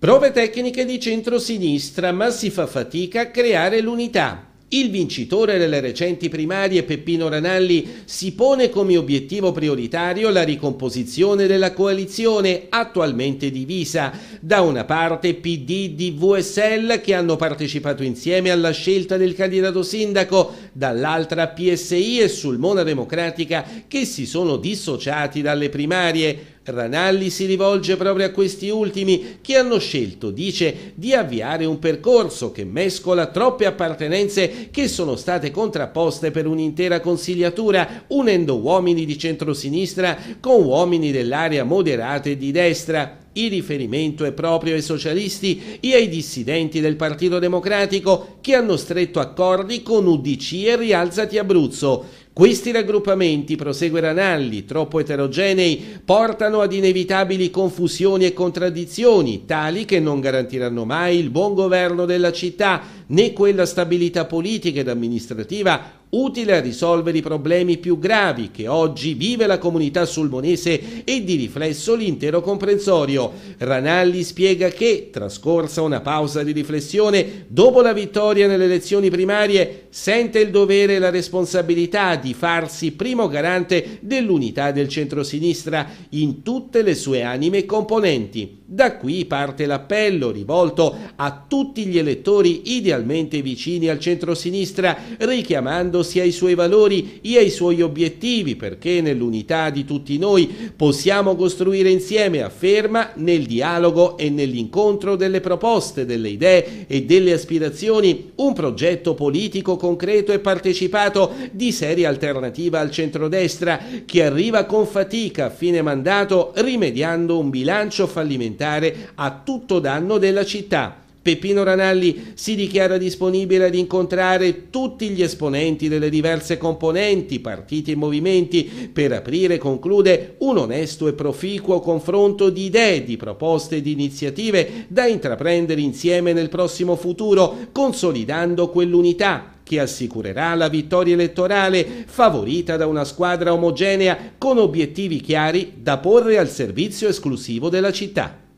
Prove tecniche di centrosinistra, ma si fa fatica a creare l'unità. Il vincitore delle recenti primarie, Peppino Ranalli, si pone come obiettivo prioritario la ricomposizione della coalizione attualmente divisa. Da una parte PD, di VSL, che hanno partecipato insieme alla scelta del candidato sindaco, dall'altra PSI e Sulmona Democratica che si sono dissociati dalle primarie. Ranalli si rivolge proprio a questi ultimi che hanno scelto, dice, di avviare un percorso che mescola troppe appartenenze che sono state contrapposte per un'intera consigliatura, unendo uomini di centrosinistra con uomini dell'area moderata e di destra. Il riferimento è proprio ai socialisti e ai dissidenti del Partito Democratico che hanno stretto accordi con UDC e Rialzati Abruzzo. Questi raggruppamenti, prosegue Ranalli, troppo eterogenei, portano ad inevitabili confusioni e contraddizioni, tali che non garantiranno mai il buon governo della città né quella stabilità politica ed amministrativa utile a risolvere i problemi più gravi che oggi vive la comunità sulmonese e di riflesso l'intero comprensorio. Ranalli spiega che, trascorsa una pausa di riflessione, dopo la vittoria nelle elezioni primarie, sente il dovere e la responsabilità di farsi primo garante dell'unità del centrosinistra in tutte le sue anime componenti. Da qui parte l'appello rivolto a tutti gli elettori idealmente vicini al centro-sinistra, richiamandosi ai suoi valori e ai suoi obiettivi, perché nell'unità di tutti noi possiamo costruire insieme, afferma, nel dialogo e nell'incontro delle proposte, delle idee e delle aspirazioni, un progetto politico concreto e partecipato di seria alternativa al centrodestra, che arriva con fatica a fine mandato rimediando un bilancio fallimentare alimentare a tutto danno della città. Peppino Ranalli si dichiara disponibile ad incontrare tutti gli esponenti delle diverse componenti, partiti e movimenti per aprire, conclude, un onesto e proficuo confronto di idee, di proposte e di iniziative da intraprendere insieme nel prossimo futuro, consolidando quell'unità che assicurerà la vittoria elettorale favorita da una squadra omogenea con obiettivi chiari da porre al servizio esclusivo della città.